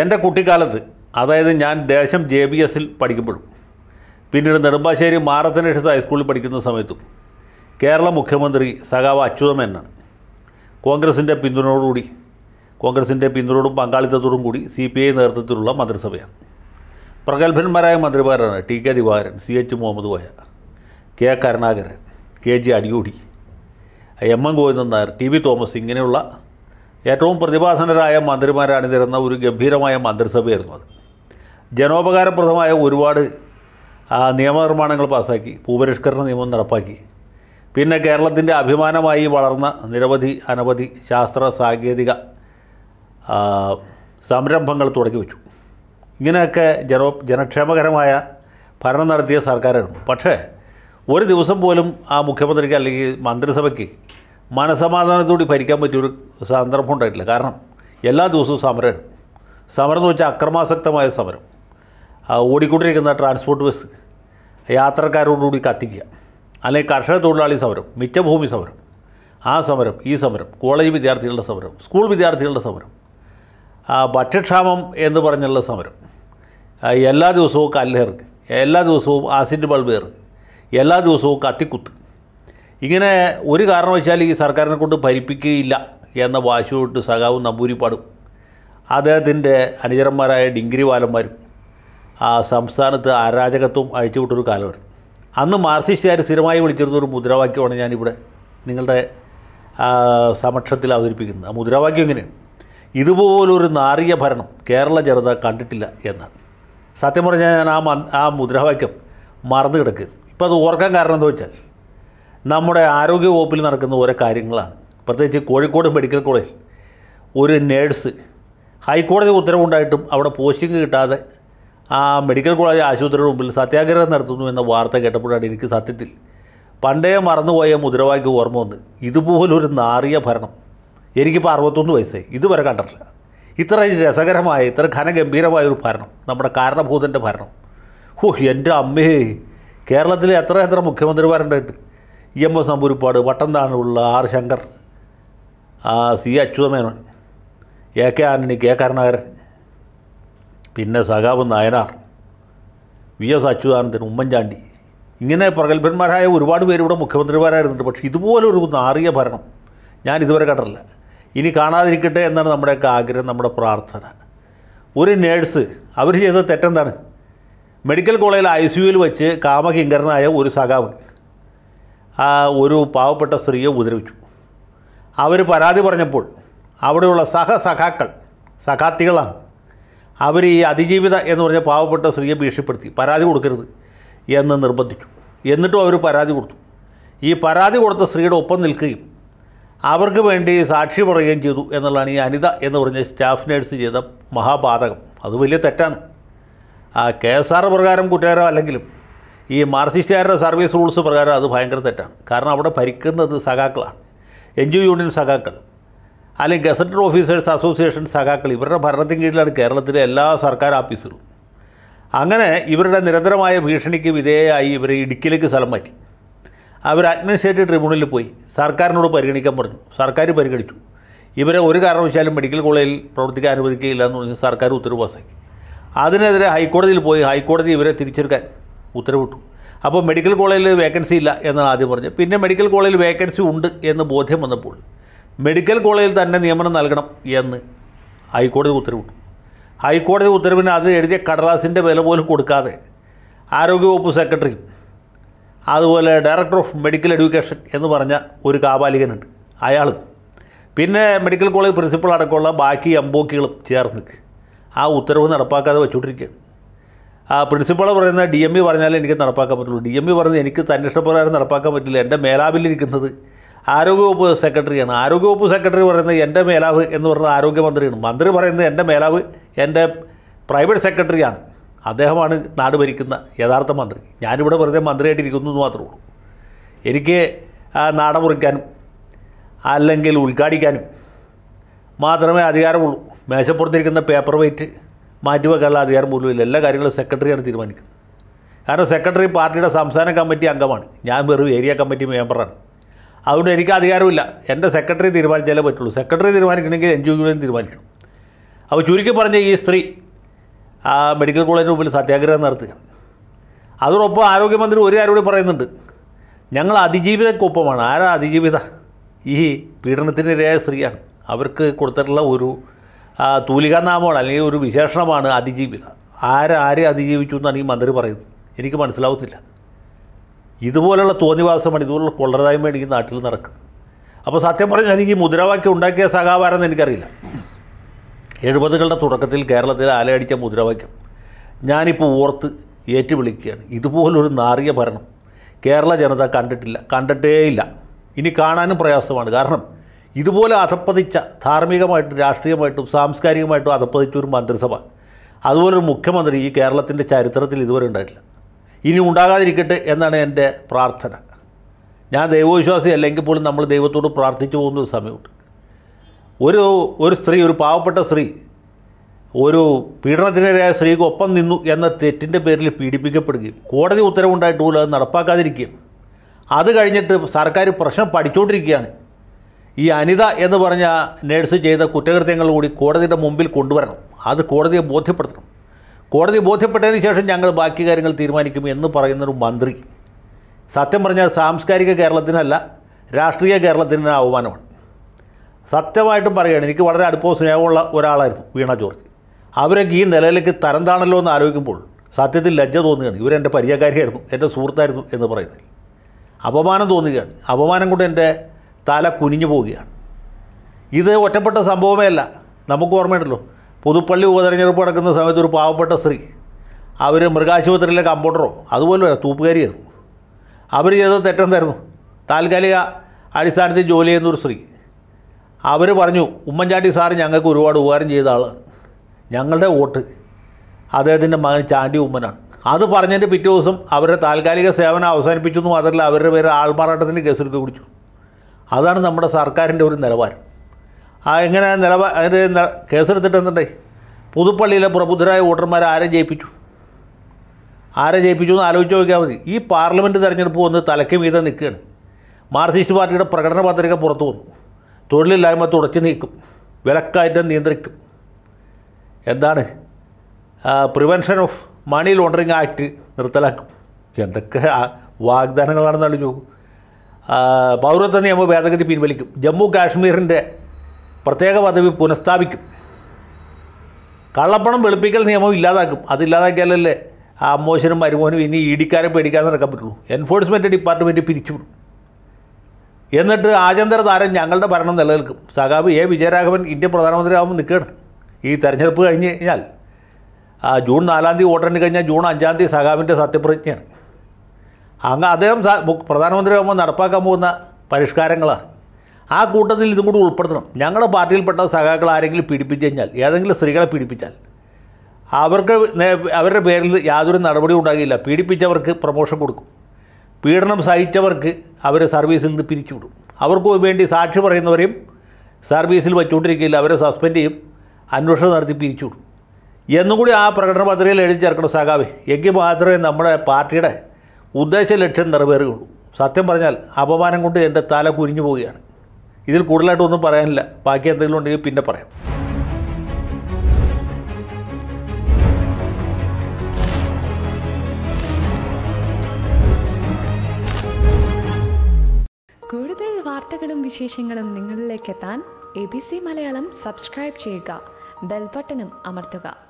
എൻ്റെ കുട്ടിക്കാലത്ത് അതായത് ഞാൻ ദേശം ജെ ബി എസിൽ പഠിക്കുമ്പോഴും പിന്നീട് നെടുമ്പാശ്ശേരി മാറത്തനേഷത്ത് ഹൈസ്കൂളിൽ പഠിക്കുന്ന സമയത്തും കേരള മുഖ്യമന്ത്രി സഖാവ് അച്യുതമേനാണ് കോൺഗ്രസിൻ്റെ പിന്തുണയോടുകൂടി കോൺഗ്രസിൻ്റെ പിന്തുണയോടും പങ്കാളിത്തത്തോടും കൂടി സി പി ഐ നേതൃത്വത്തിലുള്ള മന്ത്രിസഭയാണ് പ്രഗത്ഭന്മാരായ മന്ത്രിമാരാണ് T K Divakaran C H Muhammad Koya K Karunakaran K G Adiyodi M M Govindan Nair T V Thomas ഇങ്ങനെയുള്ള ഏറ്റവും പ്രതിഭാസനരായ മന്ത്രിമാരാണ് തരുന്ന ഒരു ഗംഭീരമായ മന്ത്രിസഭയായിരുന്നു അത് ജനോപകാരപ്രദമായ ഒരുപാട് നിയമനിർമ്മാണങ്ങൾ പാസ്സാക്കി ഭൂപരിഷ്കരണ നിയമം നടപ്പാക്കി പിന്നെ കേരളത്തിൻ്റെ അഭിമാനമായി വളർന്ന നിരവധി അനവധി ശാസ്ത്ര സാങ്കേതിക സംരംഭങ്ങൾ തുടങ്ങി വെച്ചു ഇങ്ങനെയൊക്കെ ജനോ ജനക്ഷേമകരമായ ഭരണം നടത്തിയ സർക്കാരായിരുന്നു പക്ഷേ ഒരു ദിവസം പോലും ആ മുഖ്യമന്ത്രിക്ക് അല്ലെങ്കിൽ മന്ത്രിസഭയ്ക്ക് മനസമാധാനത്തോടെ ഭരിക്കാൻ പറ്റിയൊരു സന്ദർഭം ഉണ്ടായിട്ടില്ല കാരണം എല്ലാ ദിവസവും സമരമാണ് സമരം എന്ന് വെച്ചാൽ അക്രമാസക്തമായ സമരം ഓടിക്കൊണ്ടിരിക്കുന്ന ട്രാൻസ്പോർട്ട് ബസ് യാത്രക്കാരോടുകൂടി കത്തിക്കുക അല്ലെങ്കിൽ കർഷക തൊഴിലാളി സമരം മിച്ചഭൂമി സമരം ആ സമരം ഈ സമരം കോളേജ് വിദ്യാർത്ഥികളുടെ സമരം സ്കൂൾ വിദ്യാർത്ഥികളുടെ സമരം ഭക്ഷ്യക്ഷാമം എന്ന് പറഞ്ഞുള്ള സമരം എല്ലാ ദിവസവും കല്ലേറ് എല്ലാ ദിവസവും ആസിഡ് ബൾബേറ് എല്ലാ ദിവസവും കത്തിക്കുത്ത് ഇങ്ങനെ ഒരു കാരണവശാൽ ഈ സർക്കാരിനെ കൊണ്ട് ഭരിപ്പിക്കുകയില്ല എന്ന വാശിയോട്ട് സഖാവ് പാടും അദ്ദേഹത്തിൻ്റെ അനുചരന്മാരായ ഡിഗ്രി വാലന്മാരും ആ സംസ്ഥാനത്ത് അരാജകത്വം അഴിച്ചുവിട്ടൊരു കാലമാണ് അന്ന് മാർസിസ്റ്റുകാർ സ്ഥിരമായി വിളിച്ചിരുന്ന ഒരു മുദ്രാവാക്യമാണ് ഞാനിവിടെ നിങ്ങളുടെ സമക്ഷത്തിൽ അവതരിപ്പിക്കുന്നത് ആ മുദ്രാവാക്യം എങ്ങനെയാണ് ഇതുപോലൊരു നാറിയ ഭരണം കേരള ജനത കണ്ടിട്ടില്ല എന്നാണ് സത്യം പറഞ്ഞാൽ ഞാൻ ആ ആ മുദ്രാവാക്യം മറന്നു കിടക്കരുത് ഇപ്പോൾ അത് ഓർക്കാൻ കാരണം എന്താ വെച്ചാൽ നമ്മുടെ ആരോഗ്യ വകുപ്പിൽ നടക്കുന്ന ഓരോ കാര്യങ്ങളാണ് പ്രത്യേകിച്ച് കോഴിക്കോട് മെഡിക്കൽ കോളേജ് ഒരു നേഴ്സ് ഹൈക്കോടതി ഉത്തരവുണ്ടായിട്ടും അവിടെ പോസ്റ്റിംഗ് കിട്ടാതെ ആ മെഡിക്കൽ കോളേജ് ആശുപത്രിയുടെ മുമ്പിൽ സത്യാഗ്രഹം നടത്തുന്നു എന്ന വാർത്ത കേട്ടപ്പോഴാണ് എനിക്ക് സത്യത്തിൽ പണ്ടേ മറന്നുപോയ മുദ്രാവാക്യം ഓർമ്മ വന്ന് ഇതുപോലൊരു നാറിയ ഭരണം എനിക്കിപ്പോൾ അറുപത്തൊന്ന് വയസ്സേ ഇതുവരെ കണ്ടിട്ടില്ല ഇത്ര രസകരമായ ഇത്ര ഘനഗംഭീരമായ ഒരു ഭരണം നമ്മുടെ കാരണഭൂതൻ്റെ ഭരണം ഓഹ് എൻ്റെ അമ്മേ കേരളത്തിൽ എത്ര എത്ര മുഖ്യമന്ത്രിമാരുണ്ടായിട്ട് ഇ എം എസ് നമ്പൂരിപ്പാട് വട്ടന്താണുള്ള R Shankar C Achutha Menon A K Antony K Karunakaran പിന്നെ സഖാവ് നായനാർ വി എസ് അച്യുതാനന്ദൻ ഉമ്മൻചാണ്ടി ഇങ്ങനെ പ്രഗത്ഭന്മാരായ ഒരുപാട് പേര് ഇവിടെ മുഖ്യമന്ത്രിമാരായിരുന്നുണ്ട് പക്ഷേ ഇതുപോലൊരു നാറിയ ഭരണം ഞാൻ ഇതുവരെ കണ്ടിട്ടില്ല ഇനി കാണാതിരിക്കട്ടെ എന്നാണ് നമ്മുടെയൊക്കെ ആഗ്രഹം നമ്മുടെ പ്രാർത്ഥന ഒരു നേഴ്സ് അവർ ചെയ്ത തെറ്റെന്താണ് മെഡിക്കൽ കോളേജിൽ ഐ സി വെച്ച് കാമകിങ്കരനായ ഒരു സഖാവ് ഒരു പാവപ്പെട്ട സ്ത്രീയെ ഉപദ്രവിച്ചു അവർ പരാതി പറഞ്ഞപ്പോൾ അവിടെയുള്ള സഖാക്കൾ സഖാത്തികളാണ് അവർ ഈ അതിജീവിത എന്ന് പറഞ്ഞ പാവപ്പെട്ട സ്ത്രീയെ ഭീഷണിപ്പെടുത്തി പരാതി കൊടുക്കരുത് എന്ന് നിർബന്ധിച്ചു എന്നിട്ടും അവർ പരാതി കൊടുത്തു ഈ പരാതി കൊടുത്ത സ്ത്രീയുടെ ഒപ്പം നിൽക്കുകയും അവർക്ക് വേണ്ടി സാക്ഷി പറയുകയും ചെയ്തു എന്നുള്ളതാണ് ഈ അനിത എന്ന് പറഞ്ഞ സ്റ്റാഫ് നേഴ്സ് ചെയ്ത മഹാപാതകം അത് വലിയ തെറ്റാണ് ആ കെ എസ് ആർ പ്രകാരം കുറ്റകരം അല്ലെങ്കിലും ഈ മാർസിസ്റ്റുകാരുടെ സർവീസ് റൂൾസ് പ്രകാരം അത് ഭയങ്കര തെറ്റാണ് കാരണം അവിടെ ഭരിക്കുന്നത് സഖാക്കളാണ് എൻ ജി യൂണിയൻ സഖാക്കൾ അല്ലെങ്കിൽ ഗസറ്റഡ് ഓഫീസേഴ്സ് അസോസിയേഷൻ സഖാക്കൾ ഇവരുടെ ഭരണത്തിന് കീഴിലാണ് കേരളത്തിലെ എല്ലാ സർക്കാർ ഓഫീസുകളും അങ്ങനെ ഇവരുടെ നിരന്തരമായ ഭീഷണിക്ക് വിധേയമായി ഇവരെ ഇടുക്കിയിലേക്ക് സ്ഥലം മാറ്റി അവർ അഡ്മിനിസ്ട്രേറ്റീവ് ട്രിബ്യൂണലിൽ പോയി സർക്കാരിനോട് പരിഗണിക്കാൻ പറഞ്ഞു സർക്കാർ പരിഗണിച്ചു ഇവരെ ഒരു കാരണവശാലും മെഡിക്കൽ കോളേജിൽ പ്രവർത്തിക്കാൻ അനുവദിക്കുകയില്ല എന്ന് പറഞ്ഞ് സർക്കാർ ഉത്തരവ് പാസ്സാക്കി അതിനെതിരെ ഹൈക്കോടതിയിൽ പോയി ഹൈക്കോടതി ഇവരെ തിരിച്ചെടുക്കാൻ ഉത്തരവിട്ടു അപ്പോൾ മെഡിക്കൽ കോളേജിൽ വേക്കൻസി ഇല്ല എന്നാണ് ആദ്യം പറഞ്ഞത് പിന്നെ മെഡിക്കൽ കോളേജിൽ വേക്കൻസി ഉണ്ട് എന്ന് ബോധ്യം വന്നപ്പോൾ മെഡിക്കൽ കോളേജിൽ തന്നെ നിയമനം നൽകണം എന്ന് ഹൈക്കോടതി ഉത്തരവിട്ടു ഹൈക്കോടതി ഉത്തരവിന് അത് എഴുതിയ കടലാസിൻ്റെ വില പോലും കൊടുക്കാതെ ആരോഗ്യവകുപ്പ് സെക്രട്ടറി അതുപോലെ ഡയറക്ടർ ഓഫ് മെഡിക്കൽ എഡ്യൂക്കേഷൻ എന്ന് പറഞ്ഞ ഒരു കാപാലികനുണ്ട് അയാളും പിന്നെ മെഡിക്കൽ കോളേജ് പ്രിൻസിപ്പൾ അടക്കമുള്ള ബാക്കി എംബോക്കികളും ചേർന്ന് ആ ഉത്തരവ് നടപ്പാക്കാതെ വെച്ചുകൊണ്ടിരിക്കുകയാണ് പ്രിൻസിപ്പളെ പറയുന്ന ഡി എം ഇ പറഞ്ഞാലേ എനിക്ക് നടപ്പാക്കാൻ പറ്റുള്ളൂ ഡി എം ഇ e പറഞ്ഞത് എനിക്ക് തന്നെ ഇഷ്ടപ്രകാരം നടപ്പാക്കാൻ പറ്റില്ല എൻ്റെ മേലാവിലിരിക്കുന്നത് ആരോഗ്യവകുപ്പ് സെക്രട്ടറിയാണ് ആരോഗ്യവകുപ്പ് സെക്രട്ടറി പറയുന്നത് എൻ്റെ മേലാവ് എന്ന് പറയുന്നത് ആരോഗ്യമന്ത്രിയാണ് മന്ത്രി പറയുന്നത് എൻ്റെ മേലാവ് എൻ്റെ പ്രൈവറ്റ് സെക്രട്ടറിയാണ് അദ്ദേഹമാണ് നാട് ഭരിക്കുന്ന യഥാർത്ഥ മന്ത്രി ഞാനിവിടെ വെറുതെ മന്ത്രിയായിട്ടിരിക്കുന്നു എന്ന് മാത്രമേ ഉള്ളൂ എനിക്ക് നാട മുറിക്കാനും അല്ലെങ്കിൽ ഉദ്ഘാടിക്കാനും മാത്രമേ അധികാരമുള്ളൂ മേശപ്പുറത്തിരിക്കുന്ന പേപ്പർ വെയിറ്റ് മാറ്റിവെക്കാനുള്ള അധികാരം പോലും എല്ലാ കാര്യങ്ങളും സെക്രട്ടറിയാണ് തീരുമാനിക്കുന്നത് കാരണം സെക്രട്ടറി പാർട്ടിയുടെ സംസ്ഥാന കമ്മിറ്റി അംഗമാണ് ഞാൻ വെറും ഏരിയ കമ്മിറ്റി മെമ്പറാണ് അതുകൊണ്ട് എനിക്ക് അധികാരമില്ല എൻ്റെ സെക്രട്ടറി തീരുമാനിച്ചാലേ പറ്റുള്ളൂ സെക്രട്ടറി തീരുമാനിക്കണമെങ്കിൽ എൻ ജി യൂണിയൻ തീരുമാനിക്കണം അപ്പോൾ ചുരുക്കി പറഞ്ഞ ഈ സ്ത്രീ ആ മെഡിക്കൽ കോളേജിന് മുമ്പിൽ സത്യാഗ്രഹം നടത്തുകയാണ് അതോടൊപ്പം ആരോഗ്യമന്ത്രി ഒരു കാര്യം കൂടി പറയുന്നുണ്ട് ഞങ്ങൾ അതിജീവിതക്കൊപ്പമാണ് ആരാ അതിജീവിത ഈ പീഡനത്തിനിരയായ സ്ത്രീയാണ് അവർക്ക് കൊടുത്തിട്ടുള്ള ഒരു തൂലികാനാമമാണ് അല്ലെങ്കിൽ ഒരു വിശേഷണമാണ് അതിജീവിതം ആരാരെ അതിജീവിച്ചു എന്നാണ് ഈ മന്ത്രി പറയുന്നത് എനിക്ക് മനസ്സിലാവത്തില്ല ഇതുപോലുള്ള തോന്നിവാസമാണ് ഇതുപോലുള്ള കൊള്ളരായ്മയാണ് ഈ നാട്ടിൽ നടക്കുന്നത് അപ്പോൾ സത്യം പറഞ്ഞാൽ എനിക്ക് ഈ മുദ്രാവാക്യം ഉണ്ടാക്കിയ എന്ന് എനിക്കറിയില്ല എഴുപതുകളുടെ തുടക്കത്തിൽ കേരളത്തിൽ ആലയടിച്ച മുദ്രാവാക്യം ഞാനിപ്പോൾ ഓർത്ത് ഏറ്റുവിളിക്കുകയാണ് ഇതുപോലൊരു നാറിയ ഭരണം കേരള ജനത കണ്ടിട്ടില്ല കണ്ടിട്ടേയില്ല ഇനി കാണാനും പ്രയാസമാണ് കാരണം ഇതുപോലെ അധപ്പതിച്ച ധാർമ്മികമായിട്ടും രാഷ്ട്രീയമായിട്ടും സാംസ്കാരികമായിട്ടും അധപ്പതിച്ച ഒരു മന്ത്രിസഭ അതുപോലൊരു മുഖ്യമന്ത്രി ഈ കേരളത്തിൻ്റെ ചരിത്രത്തിൽ ഇതുവരെ ഉണ്ടായിട്ടില്ല ഇനി ഉണ്ടാകാതിരിക്കട്ടെ എന്നാണ് എൻ്റെ പ്രാർത്ഥന ഞാൻ ദൈവവിശ്വാസി അല്ലെങ്കിൽ പോലും നമ്മൾ ദൈവത്തോട് പ്രാർത്ഥിച്ചു പോകുന്ന ഒരു സമയമുണ്ട് ഒരു ഒരു സ്ത്രീ ഒരു പാവപ്പെട്ട സ്ത്രീ ഒരു പീഡനത്തിനെതിരായ സ്ത്രീക്ക് ഒപ്പം നിന്നു എന്ന തെറ്റിൻ്റെ പേരിൽ പീഡിപ്പിക്കപ്പെടുകയും കോടതി ഉത്തരവുണ്ടായിട്ട് പോലും അത് നടപ്പാക്കാതിരിക്കുകയും അത് കഴിഞ്ഞിട്ട് സർക്കാർ പ്രശ്നം പഠിച്ചുകൊണ്ടിരിക്കുകയാണ് ഈ അനിത എന്ന് പറഞ്ഞ നേഴ്സ് ചെയ്ത കുറ്റകൃത്യങ്ങൾ കൂടി കോടതിയുടെ മുമ്പിൽ കൊണ്ടുവരണം അത് കോടതിയെ ബോധ്യപ്പെടുത്തണം കോടതി ബോധ്യപ്പെട്ടതിന് ശേഷം ഞങ്ങൾ ബാക്കി കാര്യങ്ങൾ തീരുമാനിക്കും എന്ന് പറയുന്നൊരു മന്ത്രി സത്യം പറഞ്ഞാൽ സാംസ്കാരിക കേരളത്തിനല്ല രാഷ്ട്രീയ കേരളത്തിന് അവമാനമാണ് സത്യമായിട്ടും പറയുകയാണ് എനിക്ക് വളരെ അടുപ്പവും സ്നേഹമുള്ള ഒരാളായിരുന്നു വീണ ജോർജ് അവരൊക്കെ ഈ നിലയിലേക്ക് തരംതാണല്ലോ എന്ന് ആലോചിക്കുമ്പോൾ സത്യത്തിൽ ലജ്ജ തോന്നുകയാണ് ഇവരെൻ്റെ പരിചയക്കാരിയായിരുന്നു എൻ്റെ സുഹൃത്തായിരുന്നു എന്ന് പറയുന്നത് അപമാനം തോന്നുകയാണ് അപമാനം കൊണ്ട് എൻ്റെ തല കുനിഞ്ഞു പോവുകയാണ് ഇത് ഒറ്റപ്പെട്ട സംഭവമേ അല്ല നമുക്ക് ഓർമ്മയുണ്ടല്ലോ പുതുപ്പള്ളി ഉപതെരഞ്ഞെടുപ്പ് നടക്കുന്ന സമയത്ത് ഒരു പാവപ്പെട്ട സ്ത്രീ അവർ മൃഗാശുപത്രിയിലെ കമ്പോട്ടറോ അതുപോലെ തൂപ്പുകാരിയായിരുന്നു അവർ ചെയ്തത് തെറ്റെന്തായിരുന്നു താൽക്കാലിക അടിസ്ഥാനത്തിൽ ജോലി ചെയ്യുന്ന ഒരു സ്ത്രീ അവർ പറഞ്ഞു ഉമ്മൻചാണ്ടി സാർ ഞങ്ങൾക്ക് ഒരുപാട് ഉപകാരം ചെയ്ത ആൾ ഞങ്ങളുടെ വോട്ട് അദ്ദേഹത്തിൻ്റെ മകൻ ചാണ്ടി ഉമ്മനാണ് അത് പറഞ്ഞതിൻ്റെ പിറ്റേ ദിവസം അവരുടെ താൽക്കാലിക സേവനം അവസാനിപ്പിച്ചു എന്നും അതല്ല അവരുടെ പേര് ആൾമാറാട്ടത്തിൻ്റെ കേസെടുത്ത് കുടിച്ചു അതാണ് നമ്മുടെ സർക്കാരിൻ്റെ ഒരു നിലവാരം ആ എങ്ങനെ നിലവാര അതിൻ്റെ കേസെടുത്തിട്ട് പുതുപ്പള്ളിയിലെ പ്രബുദ്ധരായ വോട്ടർമാരെ ആരെ ജയിപ്പിച്ചു ആരെ ജയിപ്പിച്ചു എന്ന് ആലോചിച്ച് നോക്കിയാൽ മതി ഈ പാർലമെൻറ്റ് തെരഞ്ഞെടുപ്പ് വന്ന് തലയ്ക്ക് മീതെ നിൽക്കുകയാണ് മാർക്സിസ്റ്റ് പാർട്ടിയുടെ പ്രകടന പത്രിക പുറത്തു വന്നു തൊഴിലില്ലായ്മ തുടച്ചു നീക്കും വിലക്കയറ്റം നിയന്ത്രിക്കും എന്താണ് prevention of money laundering act നിർത്തലാക്കും എന്തൊക്കെ വാഗ്ദാനങ്ങളാണെന്നാലും ചോദിക്കും പൗരത്വ നിയമ ഭേദഗതി പിൻവലിക്കും ജമ്മു കാശ്മീരിൻ്റെ പ്രത്യേക പദവി പുനഃസ്ഥാപിക്കും കള്ളപ്പണം വെളുപ്പിക്കൽ നിയമം ഇല്ലാതാക്കും അതില്ലാതാക്കിയാലല്ലേ ആ മോശനും മരുമോനും ഇനി ഇടിക്കാരെ പേടിക്കാൻ നടക്കാൻ പറ്റുള്ളൂ എൻഫോഴ്സ്മെൻറ്റ് ഡിപ്പാർട്ട്മെൻറ്റ് പിരിച്ചുവിടും എന്നിട്ട് ആഭ്യന്തര താരം ഞങ്ങളുടെ ഭരണം നിലനിൽക്കും സഖാബ് എ വിജയരാഘവൻ ഇന്ത്യൻ പ്രധാനമന്ത്രിയാവുമ്പോൾ നിൽക്കുകയാണ് ഈ തെരഞ്ഞെടുപ്പ് കഴിഞ്ഞ് കഴിഞ്ഞാൽ ജൂൺ നാലാം തീയതി വോട്ടെണ്ണി കഴിഞ്ഞാൽ ജൂൺ അഞ്ചാം തീയതി സഖാബിൻ്റെ സത്യപ്രതിജ്ഞയാണ് അങ്ങ് അദ്ദേഹം പ്രധാനമന്ത്രിയാകുമ്പോൾ നടപ്പാക്കാൻ പോകുന്ന പരിഷ്കാരങ്ങളാണ് ആ കൂട്ടത്തിൽ ഇതും കൂടി ഉൾപ്പെടുത്തണം ഞങ്ങളുടെ പാർട്ടിയിൽപ്പെട്ട സഖാക്കൾ ആരെങ്കിലും പീഡിപ്പിച്ചു കഴിഞ്ഞാൽ ഏതെങ്കിലും സ്ത്രീകളെ പീഡിപ്പിച്ചാൽ അവർക്ക് അവരുടെ പേരിൽ യാതൊരു നടപടി ഉണ്ടാകില്ല പീഡിപ്പിച്ചവർക്ക് പ്രമോഷൻ കൊടുക്കും പീഡനം സഹിച്ചവർക്ക് അവർ സർവീസിൽ നിന്ന് പിരിച്ചുവിടും അവർക്ക് വേണ്ടി സാക്ഷി പറയുന്നവരെയും സർവീസിൽ വച്ചുകൊണ്ടിരിക്കില്ല അവരെ സസ്പെൻഡ് ചെയ്യും അന്വേഷണം നടത്തി പിരിച്ചുവിടും എന്നും കൂടി ആ പ്രകടന പത്രികയിൽ എഴുതി ചേർക്കണം സഖാവ് എങ്കിൽ മാത്രമേ നമ്മുടെ പാർട്ടിയുടെ ഉദ്ദേശ ലക്ഷ്യം നിറവേറുകയുള്ളൂ സത്യം പറഞ്ഞാൽ അപമാനം കൊണ്ട് എൻ്റെ തല കുരിഞ്ഞു പോവുകയാണ് ഇതിൽ ഒന്നും പറയാനില്ല ബാക്കി എന്തെങ്കിലും ഉണ്ടെങ്കിൽ പിന്നെ പറയാം കൂടുതൽ വാർത്തകളും വിശേഷങ്ങളും നിങ്ങളിലേക്ക് എത്താൻ A B C Malayalam subscribe ചെയ്യുക ബെൽബട്ടനും അമർത്തുക